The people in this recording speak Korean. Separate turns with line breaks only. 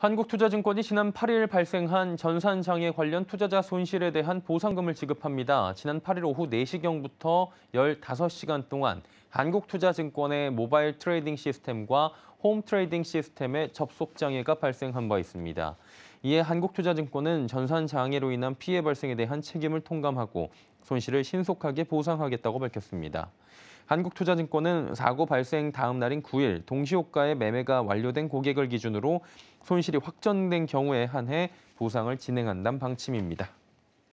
한국투자증권이 지난 8일 발생한 전산장애 관련 투자자 손실에 대한 보상금을 지급합니다. 지난 8일 오후 4시경부터 15시간 동안 한국투자증권의 모바일 트레이딩 시스템과 홈 트레이딩 시스템에 접속 장애가 발생한 바 있습니다. 이에 한국투자증권은 전산 장애로 인한 피해 발생에 대한 책임을 통감하고 손실을 신속하게 보상하겠다고 밝혔습니다. 한국투자증권은 사고 발생 다음 날인 9일 동시호가의 매매가 완료된 고객을 기준으로 손실이 확정된 경우에 한해 보상을 진행한다는 방침입니다.